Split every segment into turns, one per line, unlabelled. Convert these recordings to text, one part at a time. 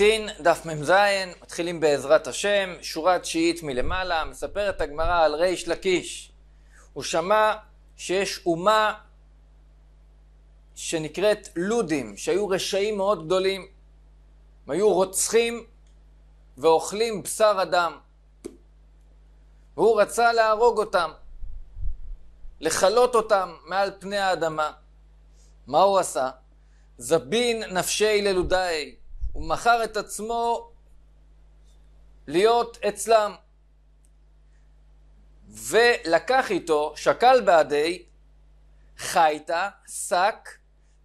גיטין, דף מ"ז, מתחילים בעזרת השם, שורה תשיעית מלמעלה, מספרת הגמרא על ריש לקיש. הוא שמע שיש אומה שנקראת לודים, שהיו רשעים מאוד גדולים. הם היו רוצחים ואוכלים בשר אדם. והוא רצה להרוג אותם, לכלות אותם מעל פני האדמה. מה הוא עשה? זבין נפשי ללודאי. הוא מכר את עצמו להיות אצלם. ולקח איתו, שקל בעדי, חייתה, שק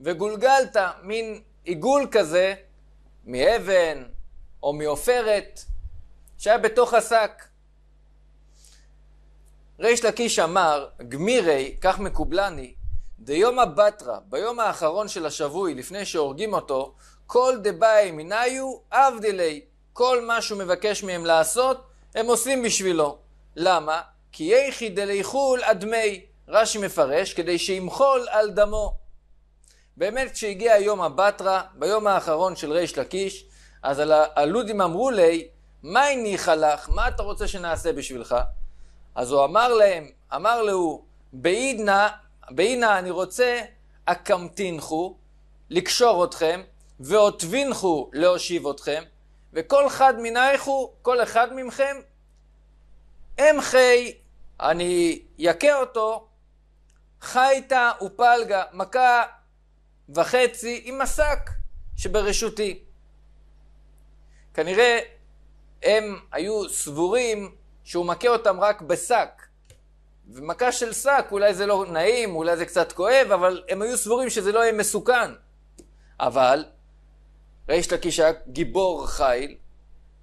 וגולגלת, מין עיגול כזה, מאבן או מעופרת, שהיה בתוך השק. ריש לקיש אמר, גמירי, כך מקובלני, דיומא בתרא, ביום האחרון של השבוי, לפני שהורגים אותו, כל דבאי מנאיו אבדילי, כל מה שהוא מבקש מהם לעשות, הם עושים בשבילו. למה? כי יחי חול אדמי, רש"י מפרש, כדי שימחול על דמו. באמת כשהגיע יום הבטרה, ביום האחרון של ריש לקיש, אז הלודים אמרו לי, מה הניחה לך? מה אתה רוצה שנעשה בשבילך? אז הוא אמר להם, אמר לו, בעידנה, בעידנה אני רוצה אקמתינחו, לקשור אתכם, ועוטבינכו להושיב אתכם, וכל חד מנייכו, כל אחד ממכם, אם חי, אני יכה אותו, חייתה ופלגה, מכה וחצי עם השק שברשותי. כנראה הם היו סבורים שהוא מכה אותם רק בשק. ומכה של שק, אולי זה לא נעים, אולי זה קצת כואב, אבל הם היו סבורים שזה לא יהיה מסוכן. אבל ריש לקיש היה גיבור חיל,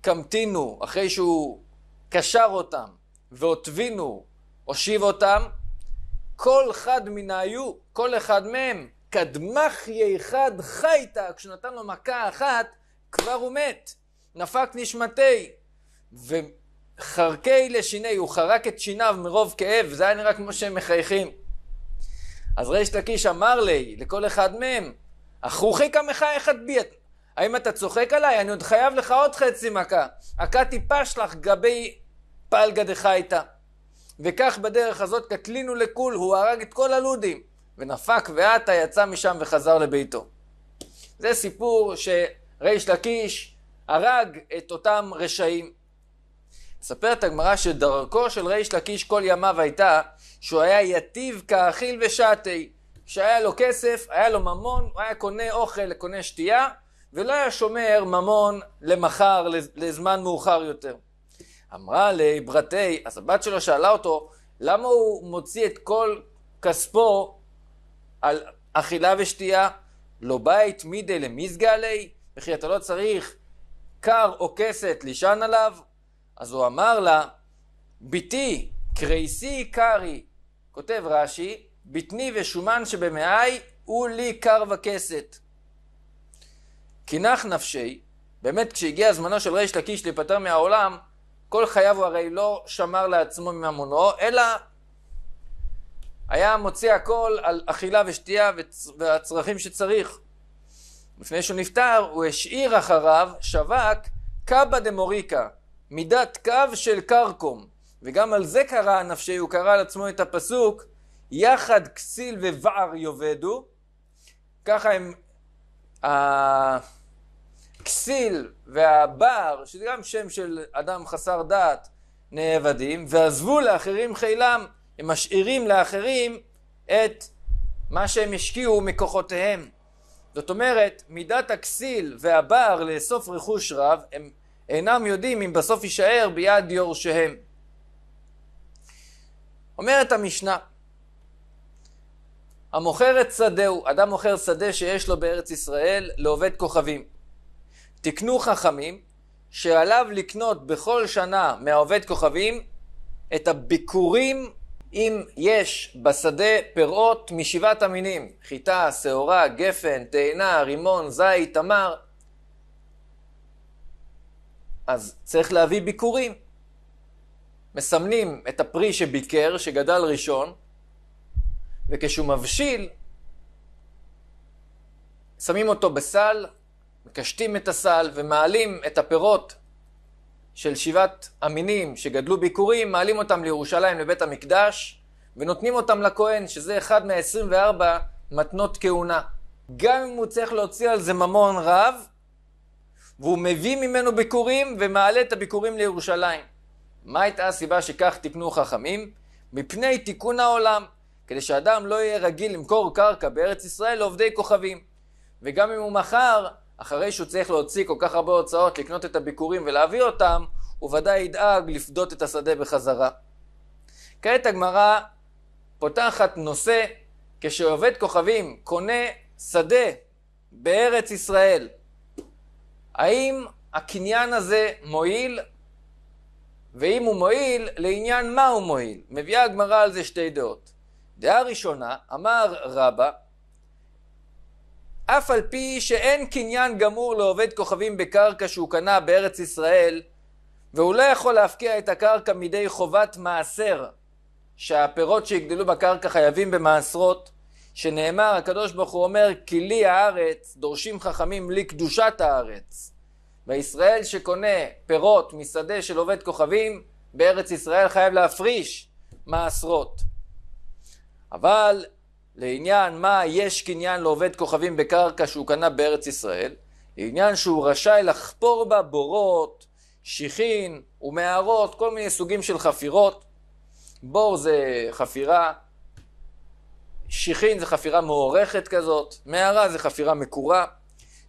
קמתינו אחרי שהוא קשר אותם והוטבינו, הושיב אותם, כל אחד מן היו, כל אחד מהם, קדמחיה אחד חייתה, כשנתן לו מכה אחת, כבר הוא מת, נפק נשמתי, וחרקי לשיני, הוא חרק את שיניו מרוב כאב, זה היה נראה כמו שהם מחייכים. אז ריש לקיש אמר לי, לכל אחד מהם, אחרוכי כמחייכת בי האם אתה צוחק עליי? אני עוד חייב לך עוד חצי מכה. הכתי פשלח גבי פלגא דחייתא. וכך בדרך הזאת קטלינו לכול, הוא הרג את כל הלודים. ונפק ועתה יצא משם וחזר לביתו. זה סיפור שריש לקיש הרג את אותם רשעים. מספרת הגמרא שדרכו של ריש לקיש כל ימיו הייתה שהוא היה יתיב כאכיל ושעתי. כשהיה לו כסף, היה לו ממון, הוא היה קונה אוכל, קונה שתייה, ולא היה שומר ממון למחר, לזמן מאוחר יותר. אמרה לבראתי, אז הבת שלו שאלה אותו, למה הוא מוציא את כל כספו על אכילה ושתייה? לא בית מידי למזגה עלי? וכי אתה לא צריך כר או כסת לישן עליו? אז הוא אמר לה, בתי, קרייסי קרי, כותב רש"י, בטני ושומן הוא לי קר וכסת. כי נח נפשי, באמת כשהגיע זמנו של ריש לקיש להיפטר מהעולם, כל חייו הוא הרי לא שמר לעצמו מממונו, אלא היה מוציא הכל על אכילה ושתייה והצרכים שצריך. לפני שהוא נפטר, הוא השאיר אחריו שווק קאבה דמוריקה, מידת קו של קרקום. וגם על זה קרא נפשי, הוא קרא על עצמו את הפסוק, יחד כסיל ובער יאבדו. ככה הם... כסיל והבר, שזה גם שם של אדם חסר דעת, נאבדים, ועזבו לאחרים חילם, הם משאירים לאחרים את מה שהם השקיעו מכוחותיהם. זאת אומרת, מידת הכסיל והבר לאסוף רכוש רב, הם אינם יודעים אם בסוף יישאר ביד יורשיהם. אומרת המשנה, המוכר את שדהו, אדם מוכר שדה שיש לו בארץ ישראל לעובד כוכבים. תקנו חכמים שעליו לקנות בכל שנה מהעובד כוכבים את הביקורים אם יש בשדה פירות משבעת המינים, חיטה, שעורה, גפן, תאנה, רימון, זית, תמר, אז צריך להביא ביקורים. מסמנים את הפרי שביקר, שגדל ראשון, וכשהוא מבשיל, שמים אותו בסל, מקשטים את הסל ומעלים את הפירות של שבעת המינים שגדלו ביקורים, מעלים אותם לירושלים לבית המקדש ונותנים אותם לכהן, שזה אחד מה-24 מתנות כהונה. גם אם הוא צריך להוציא על זה ממון רב, והוא מביא ממנו ביקורים ומעלה את הביקורים לירושלים. מה הייתה הסיבה שכך תיקנו חכמים? מפני תיקון העולם, כדי שאדם לא יהיה רגיל למכור קרקע בארץ ישראל לעובדי כוכבים. וגם אם הוא מכר אחרי שהוא צריך להוציא כל כך הרבה הוצאות, לקנות את הביקורים ולהביא אותם, הוא ודאי ידאג לפדות את השדה בחזרה. כעת הגמרא פותחת נושא, כשעובד כוכבים קונה שדה בארץ ישראל, האם הקניין הזה מועיל? ואם הוא מועיל, לעניין מה הוא מועיל? מביאה הגמרא על זה שתי דעות. דעה ראשונה, אמר רבא, אף על פי שאין קניין גמור לעובד כוכבים בקרקע שהוא קנה בארץ ישראל, והוא לא יכול להפקיע את הקרקע מידי חובת מעשר, שהפירות שיגדלו בקרקע חייבים במעשרות, שנאמר, הקדוש ברוך הוא אומר, כי לי הארץ, דורשים חכמים לי קדושת הארץ. וישראל שקונה פירות משדה של עובד כוכבים, בארץ ישראל חייב להפריש מעשרות. אבל לעניין מה יש קניין לעובד כוכבים בקרקע שהוא קנה בארץ ישראל, לעניין שהוא רשאי לחפור בה בורות, שיחין ומערות, כל מיני סוגים של חפירות. בור זה חפירה, שיחין זה חפירה מוערכת כזאת, מערה זה חפירה מקורה,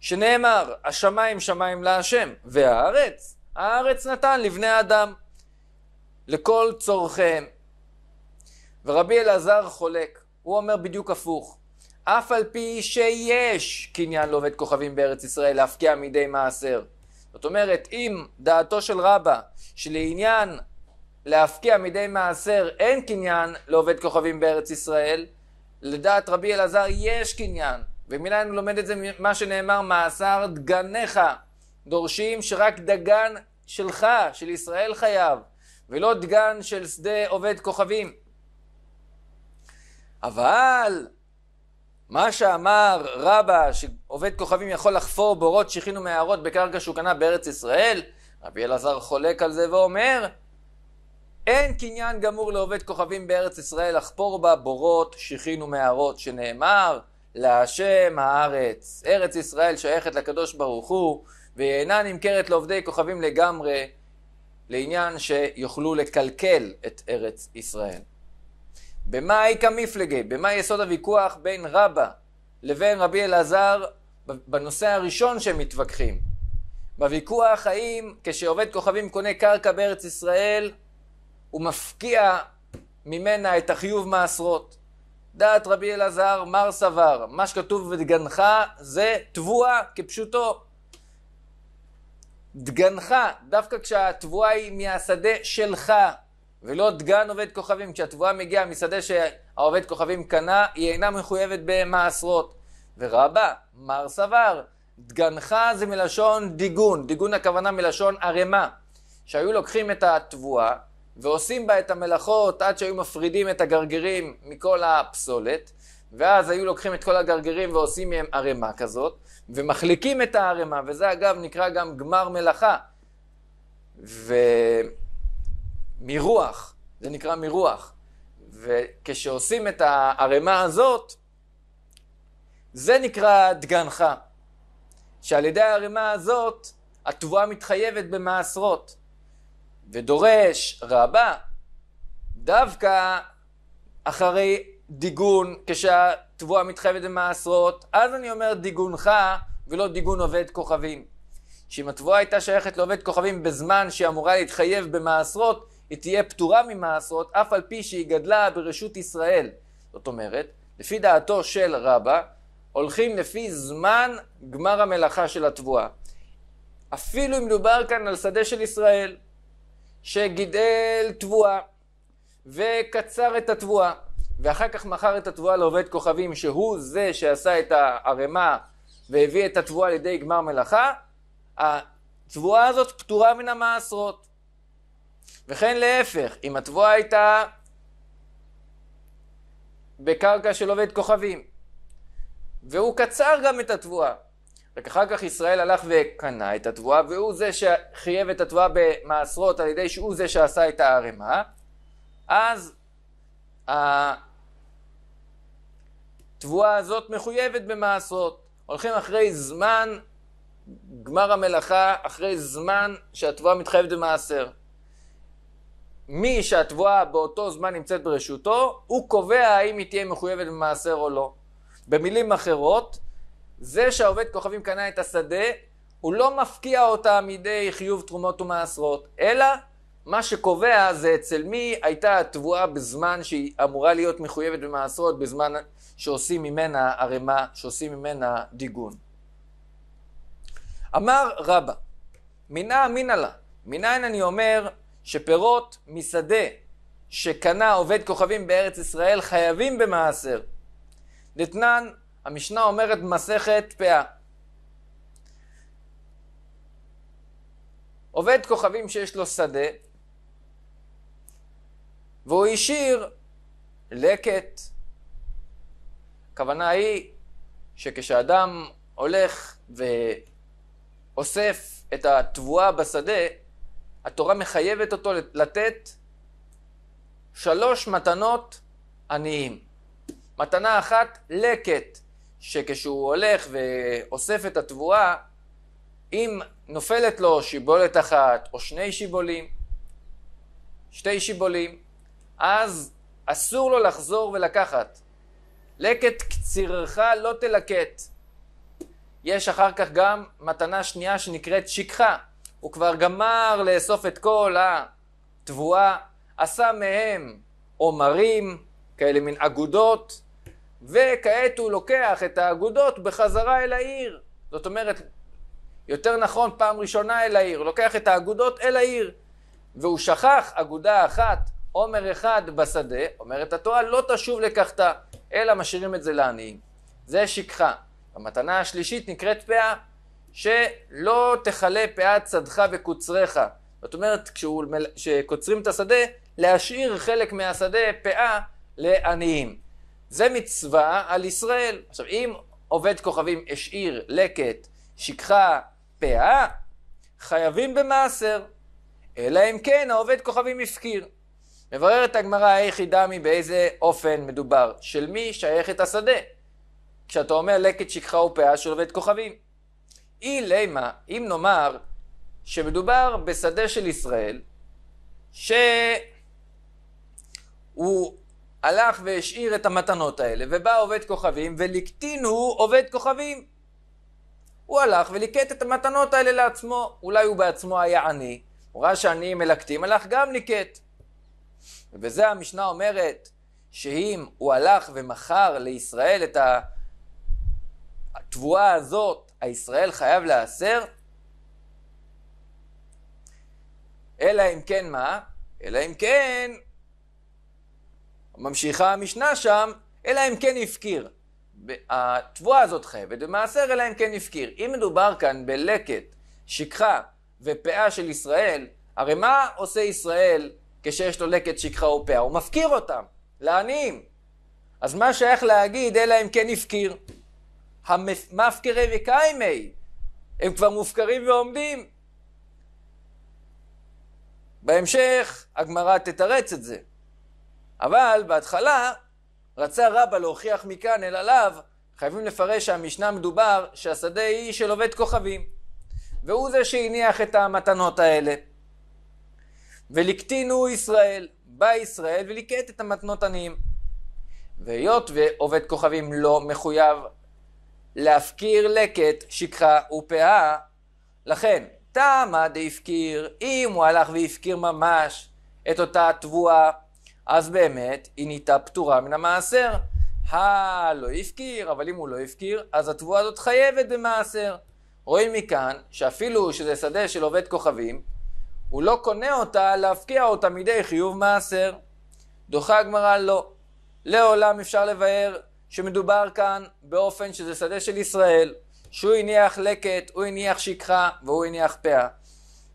שנאמר, השמיים שמיים להשם, והארץ, הארץ נתן לבני אדם, לכל צורכיהם. ורבי אלעזר חולק הוא אומר בדיוק הפוך. אף על פי שיש קניין לעובד כוכבים בארץ ישראל להפקיע מידי מעשר. זאת אומרת, אם דעתו של רבא שלעניין להפקיע מידי מעשר אין קניין לעובד כוכבים בארץ ישראל, לדעת רבי אלעזר יש קניין. ומילה אני לומד את זה ממה שנאמר מאסר דגניך. דורשים שרק דגן שלך, של ישראל חייב, ולא דגן של שדה עובד כוכבים. אבל מה שאמר רבא שעובד כוכבים יכול לחפור בורות שהכינו מערות בקרקע שהוא קנה בארץ ישראל, רבי אלעזר חולק על זה ואומר אין קניין גמור לעובד כוכבים בארץ ישראל לחפור בה בורות שכינו מערות שנאמר להשם הארץ. ארץ ישראל שייכת לקדוש ברוך הוא והיא אינה נמכרת לעובדי כוכבים לגמרי לעניין שיוכלו לקלקל את ארץ ישראל. במה איכא מפלגי? במה יסוד הוויכוח בין רבא לבין רבי אלעזר בנושא הראשון שהם מתווכחים? בוויכוח האם כשעובד כוכבים קונה קרקע בארץ ישראל הוא מפקיע ממנה את החיוב מעשרות. דעת רבי אלעזר מר סבר, מה שכתוב בדגנך זה תבואה כפשוטו. דגנך, דווקא כשהתבואה היא מהשדה שלך, ולא דגן עובד כוכבים. כשהתבואה מגיעה משדה שהעובד כוכבים קנה, היא אינה מחויבת במעשרות. ורבה, מר סבר, דגנך זה מלשון דיגון. דיגון הכוונה מלשון ערימה. שהיו לוקחים את התבואה ועושים בה את המלאכות עד שהיו מפרידים את הגרגירים מכל הפסולת, ואז היו לוקחים את כל הגרגירים ועושים מהם ערימה כזאת, ומחליקים את הערימה, וזה אגב נקרא גם גמר מלאכה. ו... מרוח, זה נקרא מרוח. וכשעושים את הערימה הזאת, זה נקרא דגנך. שעל ידי הערימה הזאת, התבואה מתחייבת במעשרות. ודורש רבה, דווקא אחרי דיגון, כשהתבואה מתחייבת במעשרות, אז אני אומר דיגונך ולא דיגון עובד כוכבים. שאם התבואה הייתה שייכת לעובד כוכבים בזמן שהיא אמורה להתחייב במעשרות, היא תהיה פטורה ממעשרות, אף על פי שהיא גדלה ברשות ישראל. זאת אומרת, לפי דעתו של רבא, הולכים לפי זמן גמר המלאכה של התבואה. אפילו אם מדובר כאן על שדה של ישראל, שגידל תבואה, וקצר את התבואה, ואחר כך מכר את התבואה לעובד כוכבים, שהוא זה שעשה את הערימה והביא את התבואה לידי גמר מלאכה, התבואה הזאת פטורה מן המעשרות. וכן להפך, אם התבואה הייתה בקרקע של עובד כוכבים, והוא קצר גם את התבואה, רק אחר כך ישראל הלך וקנה את התבואה, והוא זה שחייב את התבואה במעשרות על ידי שהוא זה שעשה את הערימה, אז התבואה הזאת מחויבת במעשרות. הולכים אחרי זמן גמר המלאכה, אחרי זמן שהתבואה מתחייבת במעשר. מי שהתבואה באותו זמן נמצאת ברשותו, הוא קובע האם היא תהיה מחויבת במעשר או לא. במילים אחרות, זה שהעובד כוכבים קנה את השדה, הוא לא מפקיע אותה מידי חיוב תרומות ומעשרות, אלא מה שקובע זה אצל מי הייתה התבואה בזמן שהיא אמורה להיות מחויבת במעשרות, בזמן שעושים ממנה ערימה, שעושים ממנה דיגון. אמר רבא, מנה אמינא לה, מניין אני אומר שפירות משדה שקנה עובד כוכבים בארץ ישראל חייבים במעשר. דתנן, המשנה אומרת מסכת פאה. עובד כוכבים שיש לו שדה, והוא השאיר לקט. הכוונה היא שכשאדם הולך ואוסף את התבואה בשדה, התורה מחייבת אותו לתת שלוש מתנות עניים. מתנה אחת, לקט, שכשהוא הולך ואוסף את התבואה, אם נופלת לו שיבולת אחת או שני שיבולים, שתי שיבולים, אז אסור לו לחזור ולקחת. לקט קצירך לא תלקט. יש אחר כך גם מתנה שנייה שנקראת שכחה. הוא כבר גמר לאסוף את כל התבואה, עשה מהם עומרים, כאלה מין אגודות, וכעת הוא לוקח את האגודות בחזרה אל העיר. זאת אומרת, יותר נכון, פעם ראשונה אל העיר, הוא לוקח את האגודות אל העיר, והוא שכח אגודה אחת, עומר אחד בשדה, אומרת התורה, לא תשוב לקחתה, אלא משאירים את זה לעניים. זה שכחה. המתנה השלישית נקראת פאה. שלא תכלה פאת שדך וקוצריך. זאת אומרת, כשקוצרים את השדה, להשאיר חלק מהשדה פאה לעניים. זה מצווה על ישראל. עכשיו, אם עובד כוכבים השאיר לקט, שכחה, פאה, חייבים במעשר. אלא אם כן העובד כוכבים הפקיר. מבררת הגמרא היחידה מבאיזה אופן מדובר, של מי שייך את השדה. כשאתה אומר לקט שכחה ופאה של עובד כוכבים. אי אילמה, אם נאמר שמדובר בשדה של ישראל, שהוא הלך והשאיר את המתנות האלה, ובא עובד כוכבים, ולקטין הוא עובד כוכבים. הוא הלך וליקט את המתנות האלה לעצמו, אולי הוא בעצמו היה עני, הוא ראה שעניים מלקטים, הלך גם ליקט. ובזה המשנה אומרת שאם הוא הלך ומכר לישראל את התבואה הזאת, הישראל חייב להיאסר, אלא אם כן מה? אלא אם כן, ממשיכה המשנה שם, אלא אם כן הפקיר. התבואה הזאת חייבת במעשר, אלא אם כן הפקיר. אם מדובר כאן בלקט, שכחה ופאה של ישראל, הרי מה עושה ישראל כשיש לו לקט שכחה ופאה? הוא מפקיר אותם, לעניים. אז מה שייך להגיד, אלא אם כן הפקיר? המפקרי וקיימי, הם כבר מופקרים ועומדים. בהמשך הגמרא תתרץ את זה. אבל בהתחלה רצה רבא להוכיח מכאן אל עליו, חייבים לפרש שהמשנה מדובר שהשדה היא של עובד כוכבים, והוא זה שהניח את המתנות האלה. ולקטינו ישראל, בא ישראל וליקט את המתנות עניים. והיות ועובד כוכבים לא מחויב להפקיר לקט, שכחה ופאה. לכן, תמה דהפקיר, אם הוא הלך והפקיר ממש את אותה תבואה, אז באמת היא נהייתה פטורה מן המעשר. לא הפקיר, אבל אם הוא לא הפקיר, אז התבואה הזאת חייבת במעשר. רואים מכאן שאפילו שזה שדה של עובד כוכבים, הוא לא קונה אותה להפקיע אותה מידי חיוב מעשר. דוחה הגמרא לא. לעולם אפשר לבאר שמדובר כאן באופן שזה שדה של ישראל, שהוא הניח לקט, הוא הניח שכחה והוא הניח פאה.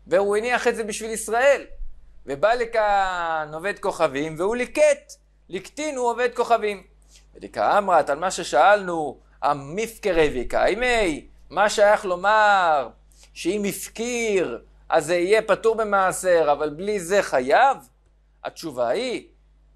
והוא הניח את זה בשביל ישראל. ובא לכאן עובד כוכבים והוא ליקט, לקטין הוא עובד כוכבים. ודיקה אמרת על מה ששאלנו, הביקה, המפקרי אי, מה שייך לומר שאם הפקיר אז זה יהיה פטור במעשר, אבל בלי זה חייב? התשובה היא,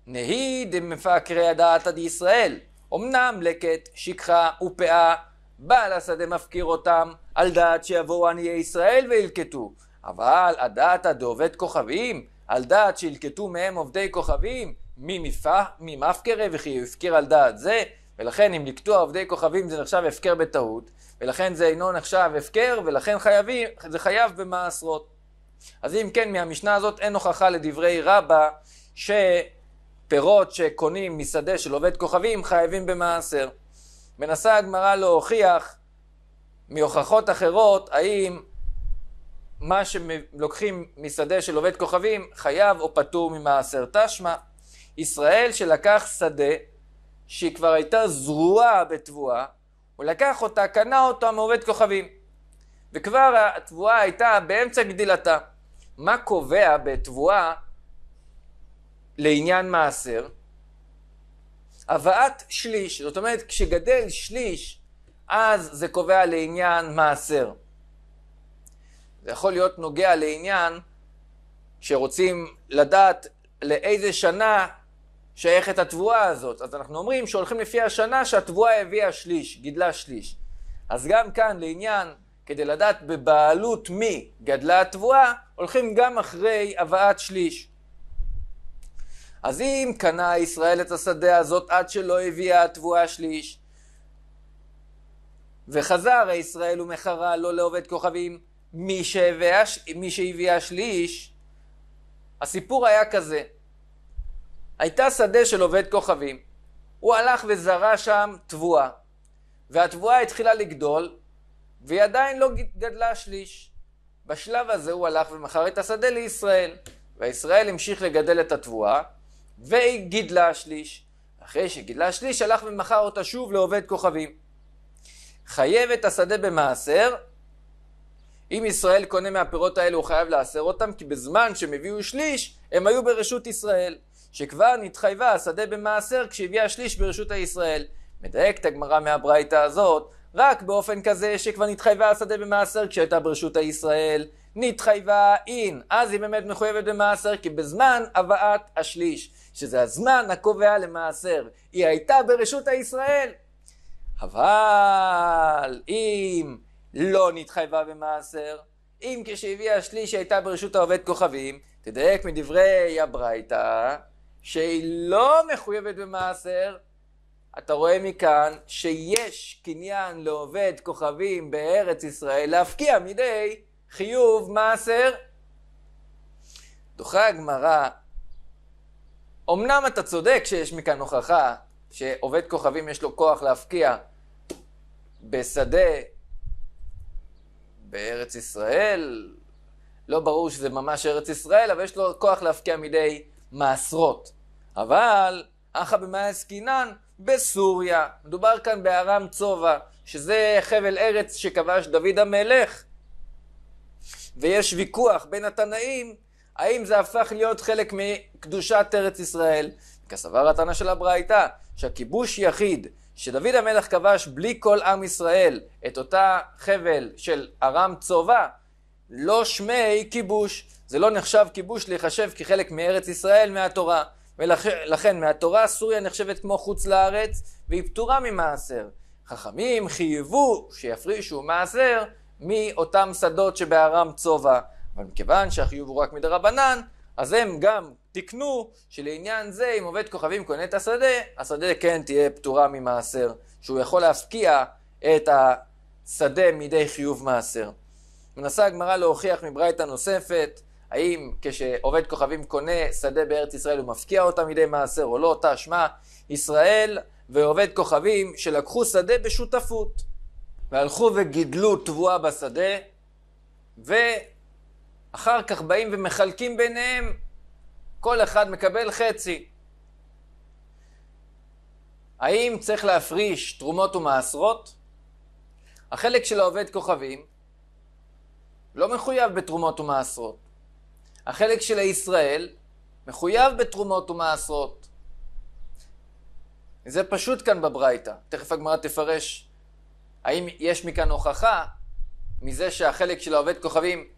נהי דמפקרי הדעת עד ישראל. אמנם לקט, שכחה ופאה, בעל השדה מפקיר אותם, על דעת שיבואו עניי ישראל וילקטו. אבל הדעת הדעובד כוכבים, על דעת שילקטו מהם עובדי כוכבים, מי מי מפה, מפקרה, וכי הוא הפקיר על דעת זה, ולכן אם לקטוע עובדי כוכבים זה נחשב הפקר בטעות, ולכן זה אינו נחשב הפקר, ולכן חייבים, זה חייב במעשרות. אז אם כן, מהמשנה הזאת אין הוכחה לדברי רבה, ש... פירות שקונים משדה של עובד כוכבים חייבים במעשר. מנסה הגמרא להוכיח מהוכחות אחרות האם מה שלוקחים משדה של עובד כוכבים חייב או פטור ממעשר. תשמע, ישראל שלקח שדה שהיא כבר הייתה זרועה בתבואה, הוא לקח אותה, קנה אותה מעובד כוכבים. וכבר התבואה הייתה באמצע גדילתה. מה קובע בתבואה לעניין מעשר, הבאת שליש, זאת אומרת כשגדל שליש אז זה קובע לעניין מעשר. זה יכול להיות נוגע לעניין שרוצים לדעת לאיזה שנה שייכת התבואה הזאת. אז אנחנו אומרים שהולכים לפי השנה שהתבואה הביאה שליש, גידלה שליש. אז גם כאן לעניין, כדי לדעת בבעלות מי גדלה התבואה, הולכים גם אחרי הבאת שליש. אז אם קנה ישראל את השדה הזאת עד שלא הביאה התבואה שליש, וחזר ישראל ומכרה לא לעובד כוכבים, מי, שהביא, שהביאה שליש, הסיפור היה כזה, הייתה שדה של עובד כוכבים, הוא הלך וזרע שם תבואה, והתבואה התחילה לגדול, והיא עדיין לא גדלה שליש. בשלב הזה הוא הלך ומכר את השדה לישראל, וישראל המשיך לגדל את התבואה, וגידלה שליש. אחרי שגידלה שליש הלך ומכר אותה שוב לעובד כוכבים. חייבת השדה במעשר, אם ישראל קונה מהפירות האלה הוא חייב לעשר אותם, כי בזמן שהם הביאו שליש, הם היו ברשות ישראל, שכבר נתחייבה השדה במעשר כשהביאה שליש ברשות הישראל. מדייקת הגמרא מהברייתא הזאת, רק באופן כזה שכבר נתחייבה השדה במעשר כשהייתה ברשות הישראל, נתחייבה אין, אז היא באמת מחויבת במעשר, כי בזמן הבאת השליש. שזה הזמן הקובע למעשר. היא הייתה ברשות הישראל. אבל אם לא נתחייבה במעשר, אם כשהביאה שליש היא הייתה ברשות העובד כוכבים, תדייק מדברי הברייתא, שהיא לא מחויבת במעשר, אתה רואה מכאן שיש קניין לעובד כוכבים בארץ ישראל להפקיע מדי חיוב מעשר. דוחה הגמרא אמנם אתה צודק שיש מכאן הוכחה שעובד כוכבים יש לו כוח להפקיע בשדה בארץ ישראל, לא ברור שזה ממש ארץ ישראל, אבל יש לו כוח להפקיע מידי מעשרות. אבל, אחא במאי עסקינן, בסוריה. מדובר כאן בארם צובע, שזה חבל ארץ שכבש דוד המלך. ויש ויכוח בין התנאים האם זה הפך להיות חלק מקדושת ארץ ישראל? כסבר הטענה של הברייתא, שהכיבוש יחיד שדוד המלך כבש בלי כל עם ישראל את אותה חבל של ארם צובה, לא שמי כיבוש. זה לא נחשב כיבוש להיחשב כחלק מארץ ישראל מהתורה. ולכן מהתורה סוריה נחשבת כמו חוץ לארץ והיא פטורה ממעשר. חכמים חייבו שיפרישו מעשר מאותם שדות שבארם צובה. אבל מכיוון שהחיוב הוא רק מדרבנן, אז הם גם תיקנו שלעניין זה אם עובד כוכבים קונה את השדה, השדה כן תהיה פטורה ממעשר, שהוא יכול להפקיע את השדה מידי חיוב מעשר. מנסה הגמרא להוכיח מברייתא נוספת, האם כשעובד כוכבים קונה שדה בארץ ישראל הוא מפקיע אותה מידי מעשר או לא, תשמע, ישראל ועובד כוכבים שלקחו שדה בשותפות והלכו וגידלו תבואה בשדה ו... אחר כך באים ומחלקים ביניהם, כל אחד מקבל חצי. האם צריך להפריש תרומות ומעשרות? החלק של העובד כוכבים לא מחויב בתרומות ומעשרות. החלק של הישראל מחויב בתרומות ומעשרות. זה פשוט כאן בברייתא. תכף הגמרא תפרש האם יש מכאן הוכחה מזה שהחלק של העובד כוכבים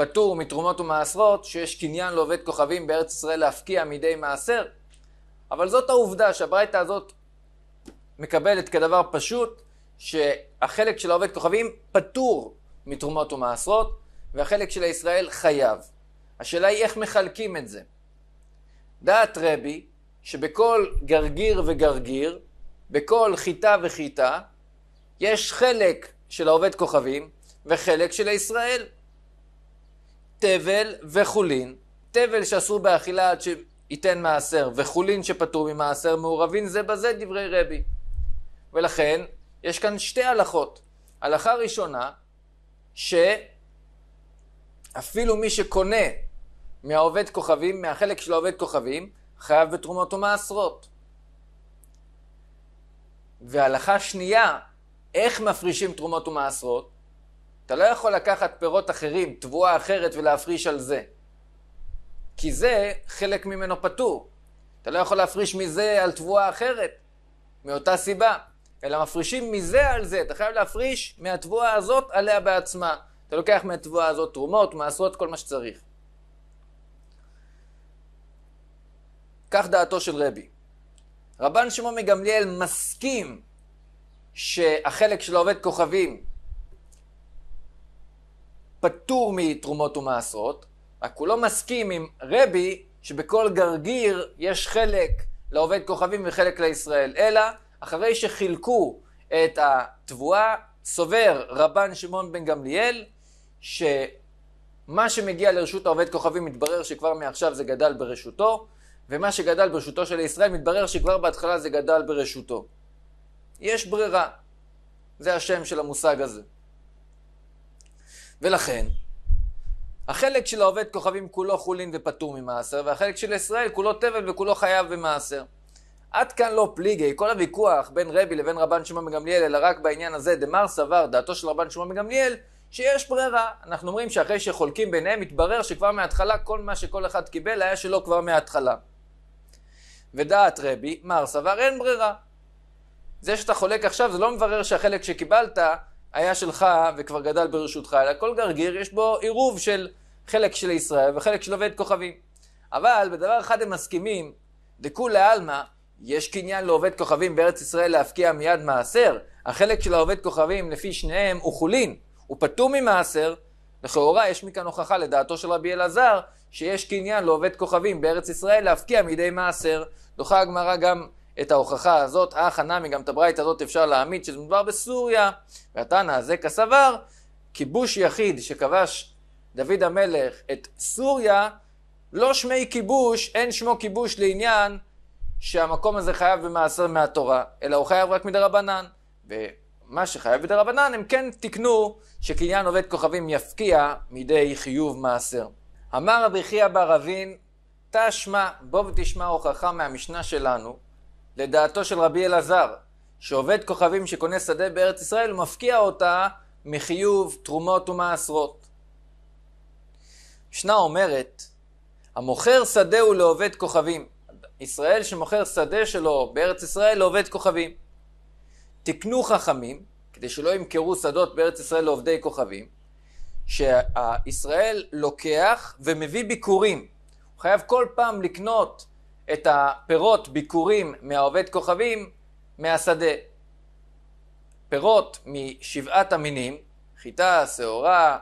פטור מתרומות ומעשרות שיש קניין לעובד כוכבים בארץ ישראל להפקיע מידי מעשר אבל זאת העובדה שהברייתא הזאת מקבלת כדבר פשוט שהחלק של העובד כוכבים פטור מתרומות ומעשרות והחלק של הישראל חייב. השאלה היא איך מחלקים את זה. דעת רבי שבכל גרגיר וגרגיר, בכל חיטה וחיטה, יש חלק של העובד כוכבים וחלק של הישראל. תבל וחולין, תבל שאסור באכילה עד שייתן מעשר, וחולין שפטור ממעשר מעורבין זה בזה דברי רבי. ולכן, יש כאן שתי הלכות. הלכה ראשונה, שאפילו מי שקונה מהעובד כוכבים, מהחלק של העובד כוכבים, חייב בתרומות ומעשרות. והלכה שנייה, איך מפרישים תרומות ומעשרות? אתה לא יכול לקחת פירות אחרים, תבואה אחרת, ולהפריש על זה. כי זה, חלק ממנו פטור. אתה לא יכול להפריש מזה על תבואה אחרת, מאותה סיבה. אלא מפרישים מזה על זה, אתה חייב להפריש מהתבואה הזאת עליה בעצמה. אתה לוקח מהתבואה הזאת תרומות, מעשרות, כל מה שצריך. כך דעתו של רבי. רבן שמעון מגמליאל מסכים שהחלק של העובד כוכבים פטור מתרומות ומעשרות, רק הוא לא מסכים עם רבי שבכל גרגיר יש חלק לעובד כוכבים וחלק לישראל, אלא אחרי שחילקו את התבואה, סובר רבן שמעון בן גמליאל שמה שמגיע לרשות העובד כוכבים מתברר שכבר מעכשיו זה גדל ברשותו, ומה שגדל ברשותו של ישראל מתברר שכבר בהתחלה זה גדל ברשותו. יש ברירה. זה השם של המושג הזה. ולכן, החלק של העובד כוכבים כולו חולין ופטור ממעשר, והחלק של ישראל כולו תבל וכולו חייב במעשר. עד כאן לא פליגי, כל הוויכוח בין רבי לבין רבן שמעון מגמליאל, אלא רק בעניין הזה, דמר סבר, דעתו של רבן שמעון מגמליאל, שיש ברירה. אנחנו אומרים שאחרי שחולקים ביניהם, מתברר שכבר מההתחלה כל מה שכל אחד קיבל היה שלו כבר מההתחלה. ודעת רבי, מר סבר, אין ברירה. זה שאתה חולק עכשיו זה לא מברר שהחלק שקיבלת היה שלך וכבר גדל ברשותך, אלא כל גרגיר יש בו עירוב של חלק של ישראל וחלק של עובד כוכבים. אבל בדבר אחד הם מסכימים, דכולי עלמא, יש קניין לעובד כוכבים בארץ ישראל להפקיע מיד מעשר, החלק של העובד כוכבים לפי שניהם הוא חולין, הוא פטור ממעשר, לכאורה יש מכאן הוכחה לדעתו של רבי אלעזר, שיש קניין לעובד כוכבים בארץ ישראל להפקיע מידי מעשר. דוחה הגמרא גם את ההוכחה הזאת, אך הנמי גם את הברייתא הזאת אפשר להעמיד שזה שמדובר בסוריה, והתנא הזה כסבר, כיבוש יחיד שכבש דוד המלך את סוריה, לא שמי כיבוש, אין שמו כיבוש לעניין שהמקום הזה חייב במעשר מהתורה, אלא הוא חייב רק מדרבנן. ומה שחייב מדרבנן הם כן תיקנו שקניין עובד כוכבים יפקיע מידי חיוב מעשר. אמר רבי חייא בר אבין, תשמע, בוא ותשמע הוכחה מהמשנה שלנו, לדעתו של רבי אלעזר, שעובד כוכבים שקונה שדה בארץ ישראל מפקיע אותה מחיוב תרומות ומעשרות. משנה אומרת, המוכר שדה הוא לעובד כוכבים. ישראל שמוכר שדה שלו בארץ ישראל לעובד כוכבים. תקנו חכמים, כדי שלא ימכרו שדות בארץ ישראל לעובדי כוכבים, שישראל לוקח ומביא ביקורים. הוא חייב כל פעם לקנות את הפירות ביקורים מהעובד כוכבים מהשדה. פירות משבעת המינים, חיטה, שעורה,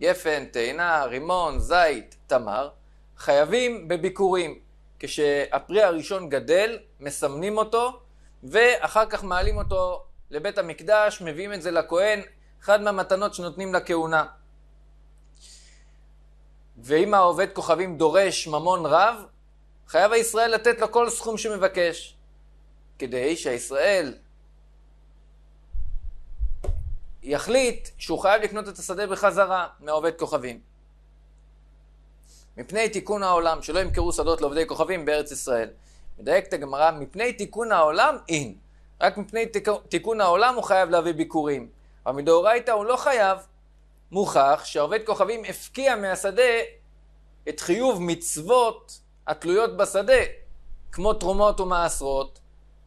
גפן, תאנה, רימון, זית, תמר, חייבים בביקורים. כשהפרי הראשון גדל, מסמנים אותו, ואחר כך מעלים אותו לבית המקדש, מביאים את זה לכהן, אחד מהמתנות שנותנים לכהונה. ואם העובד כוכבים דורש ממון רב, חייב הישראל לתת לו כל סכום שמבקש, כדי שהישראל יחליט שהוא חייב לקנות את השדה בחזרה מעובד כוכבים. מפני תיקון העולם, שלא ימכרו שדות לעובדי כוכבים בארץ ישראל. מדייקת הגמרא, מפני תיקון העולם אין. רק מפני תיקון העולם הוא חייב להביא ביקורים. אבל מדאורייתא הוא לא חייב. מוכח שעובד כוכבים הפקיע מהשדה את חיוב מצוות התלויות בשדה, כמו תרומות ומעשרות.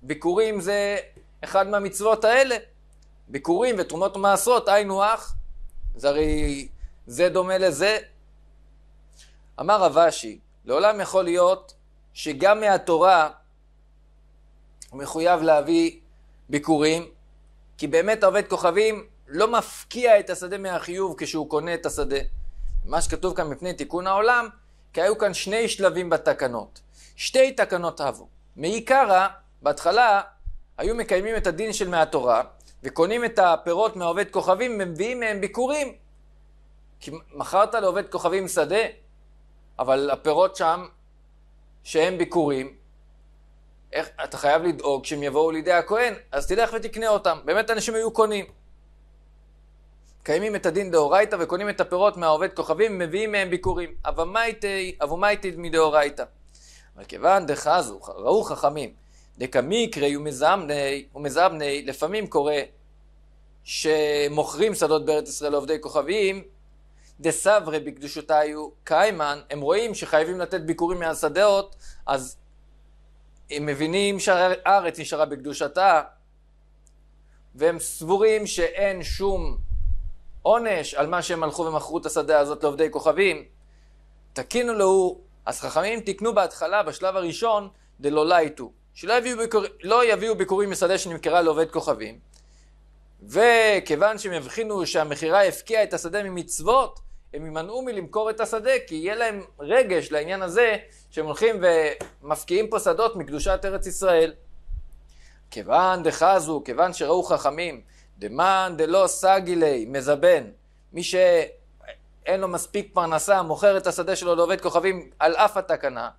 ביקורים זה אחד מהמצוות האלה. ביקורים ותרומות ומעשרות, היינו הך. זה הרי, זה דומה לזה. אמר רבשי, לעולם יכול להיות שגם מהתורה הוא מחויב להביא ביקורים, כי באמת עובד כוכבים לא מפקיע את השדה מהחיוב כשהוא קונה את השדה. מה שכתוב כאן מפני תיקון העולם, כי היו כאן שני שלבים בתקנות. שתי תקנות אבו. מעיקרא, בהתחלה היו מקיימים את הדין של מהתורה, וקונים את הפירות מהעובד כוכבים ומביאים מהם ביקורים. כי מכרת לעובד כוכבים שדה, אבל הפירות שם, שהם ביקורים, איך, אתה חייב לדאוג שהם יבואו לידי הכהן, אז תלך ותקנה אותם. באמת אנשים היו קונים. מקיימים את הדין דאורייתא וקונים את הפירות מהעובד כוכבים, ומביאים מהם ביקורים. אבו אבומייתיד מדאורייתא. אבל כיוון דחזו, ראו חכמים, דקמיקרי ומזמני, ומזמני, לפעמים קורה שמוכרים שדות בארץ ישראל לעובדי כוכבים, דסברי בקדושותיו קיימן, הם רואים שחייבים לתת ביקורים מהשדות, אז הם מבינים שהארץ נשארה בקדושתה, והם סבורים שאין שום עונש על מה שהם הלכו ומכרו את השדה הזאת לעובדי כוכבים. תקינו לו, אז חכמים תיקנו בהתחלה, בשלב הראשון, דלא לייטו. שלא יביאו, ביקור, לא יביאו ביקורים משדה שנמכרה לעובד כוכבים. וכיוון שהם הבחינו שהמכירה הפקיעה את השדה ממצוות, הם יימנעו מלמכור את השדה, כי יהיה להם רגש לעניין הזה שהם הולכים ומפקיעים פה שדות מקדושת ארץ ישראל. כיוון דחזו, כיוון שראו חכמים דמאן דלא סגילי, מזבן. מי שאין לו מספיק פרנסה, מוכר את השדה שלו לעובד כוכבים על אף התקנה,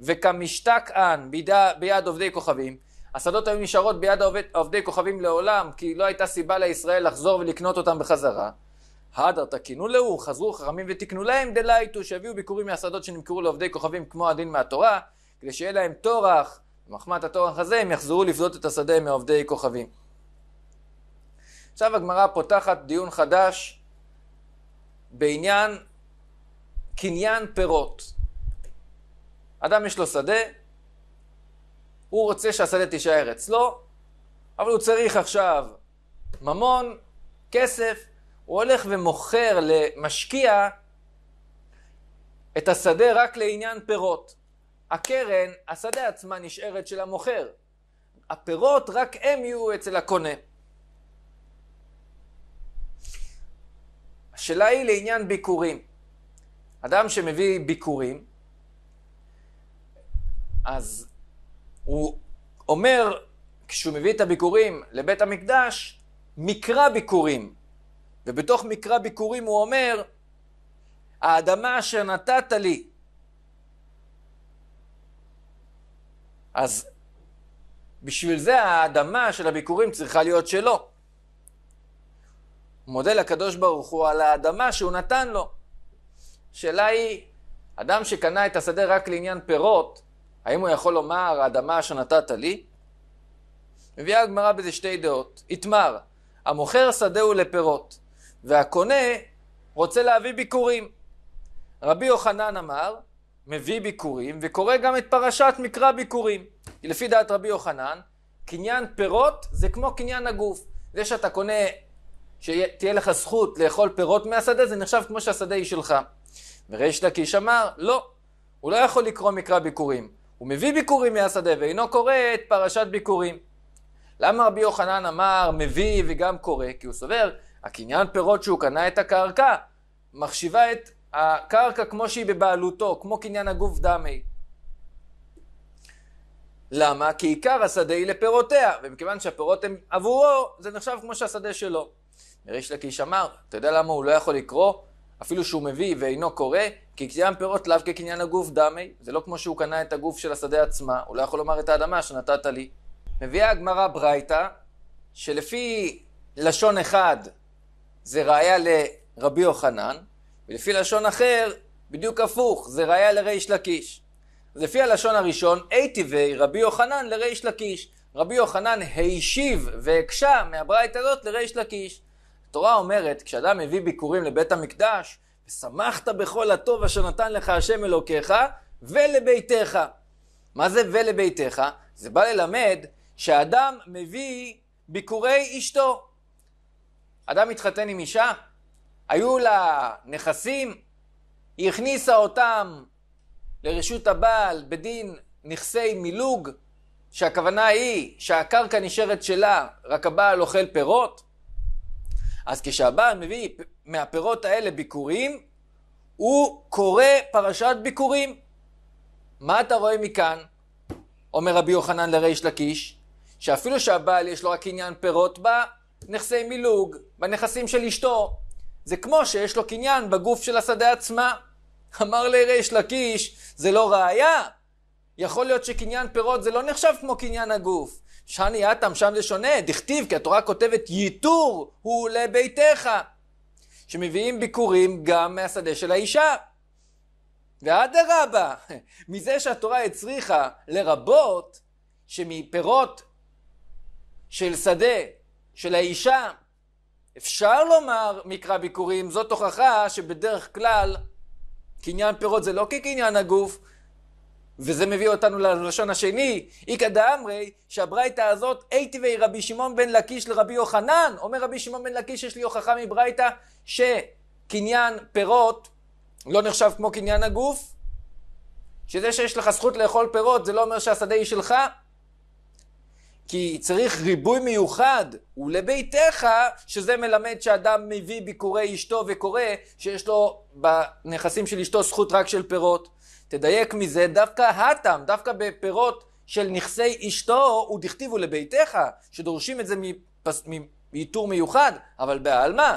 וכמשתק אן ביד, ביד עובדי כוכבים, השדות היו נשארות ביד העובד, עובדי כוכבים לעולם, כי לא הייתה סיבה לישראל לחזור ולקנות אותם בחזרה. הדר תקינו להו, חזרו חכמים ותקנו להם דלייטו, שיביאו ביקורים מהשדות שנמכרו לעובדי כוכבים כמו הדין מהתורה, כדי שיהיה להם טורח, מחמת הטורח הזה הם יחזרו לפדות את השדה מעובדי כוכבים. עכשיו הגמרא פותחת דיון חדש בעניין קניין פירות. אדם יש לו שדה, הוא רוצה שהשדה תישאר אצלו, אבל הוא צריך עכשיו ממון, כסף, הוא הולך ומוכר למשקיע את השדה רק לעניין פירות. הקרן, השדה עצמה נשארת של המוכר. הפירות, רק הם יהיו אצל הקונה. השאלה היא לעניין ביקורים. אדם שמביא ביקורים, אז הוא אומר, כשהוא מביא את הביקורים לבית המקדש, מקרא ביקורים. ובתוך מקרא ביקורים הוא אומר, האדמה אשר נתת לי. אז בשביל זה האדמה של הביקורים צריכה להיות שלו. מודה לקדוש ברוך הוא על האדמה שהוא נתן לו. השאלה היא, אדם שקנה את השדה רק לעניין פירות, האם הוא יכול לומר, האדמה שנתת לי? מביאה הגמרא בזה שתי דעות. איתמר, המוכר שדהו לפירות, והקונה רוצה להביא ביקורים. רבי יוחנן אמר, מביא ביקורים, וקורא גם את פרשת מקרא ביקורים. לפי דעת רבי יוחנן, קניין פירות זה כמו קניין הגוף. זה שאתה קונה שתהיה לך זכות לאכול פירות מהשדה, זה נחשב כמו שהשדה היא שלך. וריש לקיש אמר, לא, הוא לא יכול לקרוא מקרא ביכורים. הוא מביא ביכורים מהשדה ואינו קורא את פרשת ביכורים. למה רבי יוחנן אמר מביא וגם קורא? כי הוא סובר, הקניין פירות שהוא קנה את הקרקע, מחשיבה את הקרקע כמו שהיא בבעלותו, כמו קניין הגוף דמי. למה? כי עיקר השדה היא לפירותיה, ומכיוון שהפירות הם עבורו, זה נחשב כמו שהשדה שלו. ריש לקיש אמר, אתה יודע למה הוא לא יכול לקרוא? אפילו שהוא מביא ואינו קורא, כי קניין פירות לאו כקניין הגוף דמי, זה לא כמו שהוא קנה את הגוף של השדה עצמה, הוא לא יכול לומר את האדמה שנתת לי. מביאה הגמרא ברייתא, שלפי לשון אחד זה ראיה לרבי יוחנן, ולפי לשון אחר, בדיוק הפוך, זה ראיה לריש לקיש. אז לפי הלשון הראשון, אי טבעי רבי יוחנן לריש לקיש. רבי יוחנן הישיב והקשה מהברייתא הזאת לריש לקיש. התורה אומרת, כשאדם מביא ביקורים לבית המקדש, ושמחת בכל הטוב אשר נתן לך השם אלוקיך ולביתך. מה זה ולביתך? זה בא ללמד שאדם מביא ביקורי אשתו. אדם התחתן עם אישה, היו לה נכסים, היא הכניסה אותם לרשות הבעל בדין נכסי מילוג, שהכוונה היא שהקרקע נשארת שלה, רק הבעל אוכל פירות. אז כשהבעל מביא מהפירות האלה ביקורים, הוא קורא פרשת ביקורים. מה אתה רואה מכאן? אומר רבי יוחנן לריש לקיש, שאפילו שהבעל יש לו רק עניין פירות בנכסי מילוג, בנכסים של אשתו, זה כמו שיש לו קניין בגוף של השדה עצמה. אמר לריש לקיש, זה לא ראייה. יכול להיות שקניין פירות זה לא נחשב כמו קניין הגוף. שאני אתם, שם זה שונה, דכתיב, כי התורה כותבת ייתור הוא לביתך, שמביאים ביקורים גם מהשדה של האישה. ואדרבה, מזה שהתורה הצריכה לרבות, שמפירות של שדה, של האישה, אפשר לומר מקרא ביקורים, זאת הוכחה שבדרך כלל קניין פירות זה לא כקניין הגוף, וזה מביא אותנו ללשון השני, איכא דאמרי, שהברייתא הזאת, אייטיבי רבי שמעון בן לקיש לרבי יוחנן. אומר רבי שמעון בן לקיש, יש לי הוכחה מברייתא, שקניין פירות לא נחשב כמו קניין הגוף, שזה שיש לך זכות לאכול פירות, זה לא אומר שהשדה היא שלך, כי צריך ריבוי מיוחד, ולביתך, שזה מלמד שאדם מביא ביקורי אשתו וקורא שיש לו בנכסים של אשתו זכות רק של פירות. תדייק מזה, דווקא האטם, דווקא בפירות של נכסי אשתו, דכתיבו לביתך, שדורשים את זה מעיטור מיוחד, אבל בעלמא,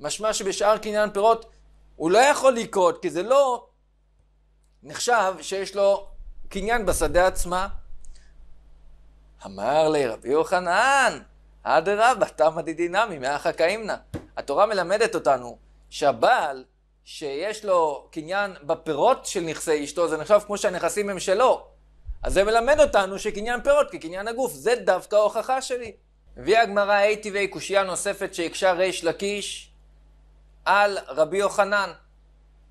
משמע שבשאר קניין פירות הוא לא יכול לקרות, כי זה לא נחשב שיש לו קניין בשדה עצמה. אמר לי רבי יוחנן, אדרבא, תמא דידינמי, מאחא קיימנה. התורה מלמדת אותנו שהבעל שיש לו קניין בפירות של נכסי אשתו, זה נחשב כמו שהנכסים הם שלו. אז זה מלמד אותנו שקניין פירות כקניין הגוף, זה דווקא ההוכחה שלי. מביאה הגמרא ה' טבעי קושייה נוספת שהקשה ריש לקיש על רבי יוחנן.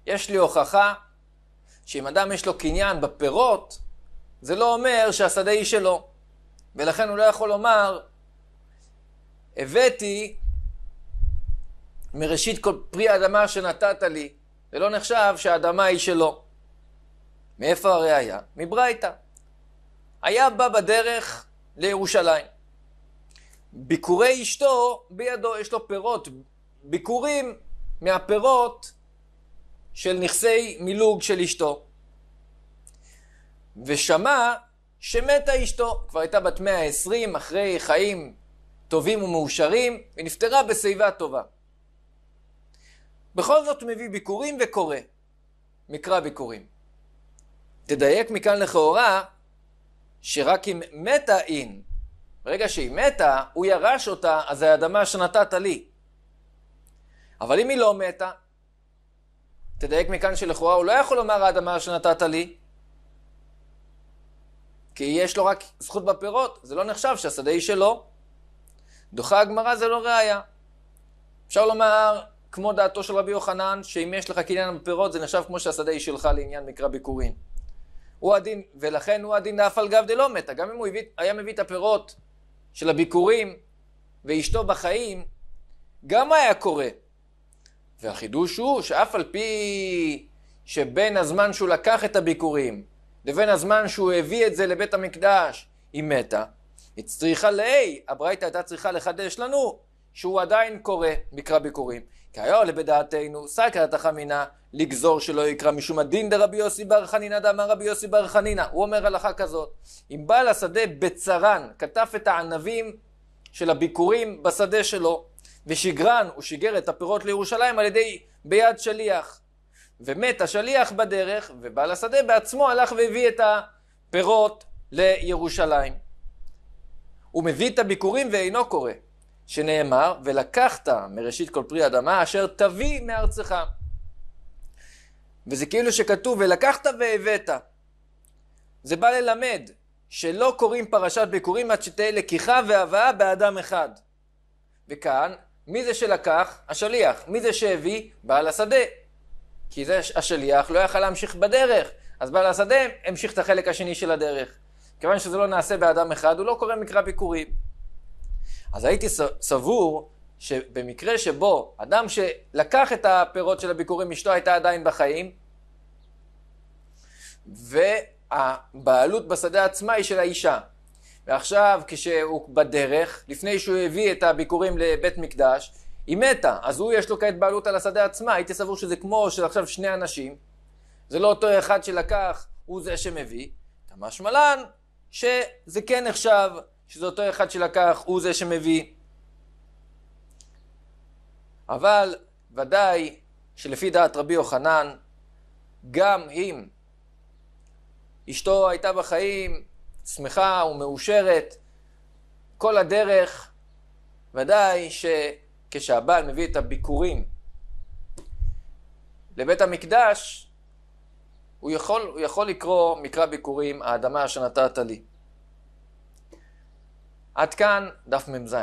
יש לי הוכחה שאם אדם יש לו קניין בפירות, זה לא אומר שהשדה היא שלו. ולכן הוא לא יכול לומר, הבאתי מראשית כל פרי האדמה שנתת לי, זה לא נחשב שהאדמה היא שלו. מאיפה הראייה? מברייתא. היה בא בדרך לירושלים. ביקורי אשתו בידו, יש לו פירות, ביקורים מהפירות של נכסי מילוג של אשתו. ושמע שמתה אשתו, כבר הייתה בת 120 אחרי חיים טובים ומאושרים, ונפטרה בשיבה טובה. בכל זאת מביא ביקורים וקורא. מקרא ביקורים. תדייק מכאן לכאורה, שרק אם מתה אין, ברגע שהיא מתה, הוא ירש אותה, אז זה האדמה שנתת לי. אבל אם היא לא מתה, תדייק מכאן שלכאורה הוא לא יכול לומר האדמה שנתת לי, כי יש לו רק זכות בפירות, זה לא נחשב שהשדה היא שלו. דוחה הגמרא זה לא ראייה. אפשר לומר כמו דעתו של רבי יוחנן, שאם יש לך קניין בפירות זה נחשב כמו שהשדה היא שלך לעניין מקרא ביכורים. הוא הדין, ולכן הוא הדין לאף על גב דלא מתה. גם אם הוא הביא, היה מביא את הפירות של הביכורים ואשתו בחיים, גם היה קורה. והחידוש הוא שאף על פי שבין הזמן שהוא לקח את הביקורים לבין הזמן שהוא הביא את זה לבית המקדש, היא מתה. היא צריכה ל-A, הברייתא הייתה צריכה לחדש לנו שהוא עדיין קורא מקרא ביקורים. כיום לבדעתנו, סקא תחמינא לגזור שלא יקרא משום הדין דרבי יוסי בר חנינא דאמר רבי יוסי בר חנינא. הוא אומר הלכה כזאת, אם בעל השדה בצרן כתף את הענבים של הביקורים בשדה שלו, ושיגרן הוא שיגר את הפירות לירושלים על ידי ביד שליח. ומת השליח בדרך, ובעל השדה בעצמו הלך והביא את הפירות לירושלים. הוא מביא את הביקורים ואינו קורא. שנאמר, ולקחת מראשית כל פרי אדמה אשר תביא מארצך. וזה כאילו שכתוב, ולקחת והבאת. זה בא ללמד שלא קוראים פרשת ביקורים עד שתהיה לקיחה והבאה באדם אחד. וכאן, מי זה שלקח? השליח. מי זה שהביא? בעל השדה. כי זה השליח לא יכל להמשיך בדרך, אז בעל השדה המשיך את החלק השני של הדרך. כיוון שזה לא נעשה באדם אחד, הוא לא קורא מקרא ביקורים. אז הייתי סבור שבמקרה שבו אדם שלקח את הפירות של הביקורים, אשתו הייתה עדיין בחיים, והבעלות בשדה עצמה היא של האישה. ועכשיו כשהוא בדרך, לפני שהוא הביא את הביקורים לבית מקדש, היא מתה, אז הוא יש לו כעת בעלות על השדה עצמה, הייתי סבור שזה כמו שעכשיו שני אנשים, זה לא אותו אחד שלקח, הוא זה שמביא, משמע לן שזה כן נחשב שזה אותו אחד שלקח, הוא זה שמביא. אבל ודאי שלפי דעת רבי יוחנן, גם אם אשתו הייתה בחיים שמחה ומאושרת כל הדרך, ודאי שכשהבעל מביא את הביקורים לבית המקדש, הוא יכול, הוא יכול לקרוא מקרא ביקורים, האדמה אשר נתת לי. עד כאן דף מ"ז.